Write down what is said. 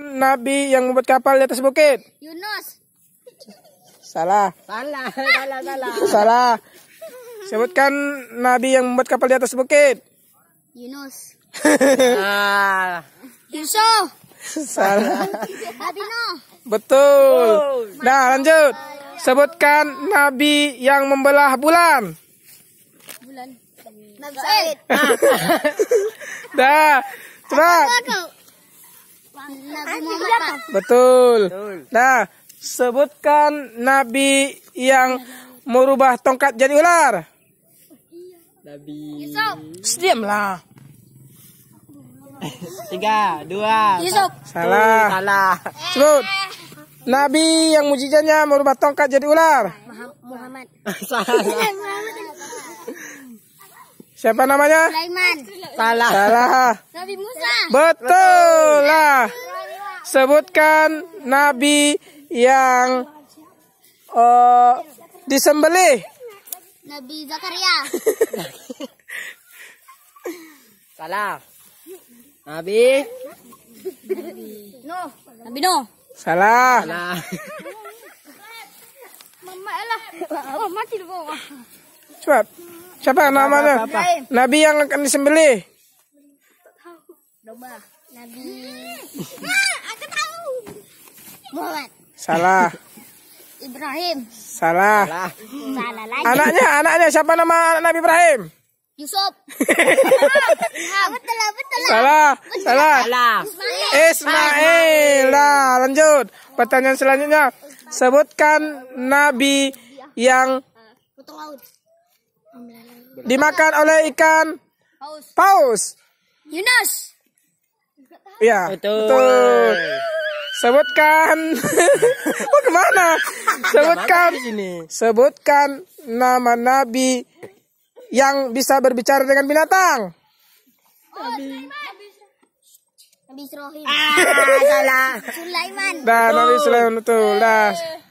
Nabi yang membuat kapal di atas bukit? Yunus. Salah. Salah, salah, salah. Salah. Sebutkan Nabi yang membuat kapal di atas bukit. Yunus. Salah. Yusuf. Salah. Nabi Nuh. Betul. Nah, lanjut. Sebutkan Nabi yang membelah bulan. Bulan. Nabi Said. Dah. Cepat. Betul. Nah, sebutkan nabi yang merubah tongkat jadi ular. Nabi. Yusuf. Diamlah. Tiga, dua. Yusuf. Salah. Salah. Sebut. Nabi yang mujizatnya merubah tongkat jadi ular. Muhammad. Salah. Siapa namanya? Sulaiman. Salah. Salah. Nabi Musa. Betul lah. Sebutkan nabi yang uh, disembelih. Nabi Zakaria. Salah. Nabi. No Nabi Nuh. Salah. Salah. Mama lah. Oh, mati dulu. Cepat. Siapa nama namanya? Apa -apa. Nabi yang akan disembelih. Domba. Nabi. Hmm. aku tahu. Muhammad. Salah. Ibrahim. Salah. Salah. lagi. Anaknya, anaknya siapa nama anak Nabi Ibrahim? Yusuf. betul betul Salah, salah. salah. Ismail. Nah, lanjut. Pertanyaan selanjutnya. Sebutkan nabi yang potong laut dimakan oleh ikan paus. Yunus. Ya, betul. betul. Sebutkan. Mau oh, kemana? Sebutkan. Sebutkan nama nabi yang bisa berbicara dengan binatang. Oh, Nabi Sulaiman Ah, salah. Sulaiman. Dah, Nabi Sulaiman betul.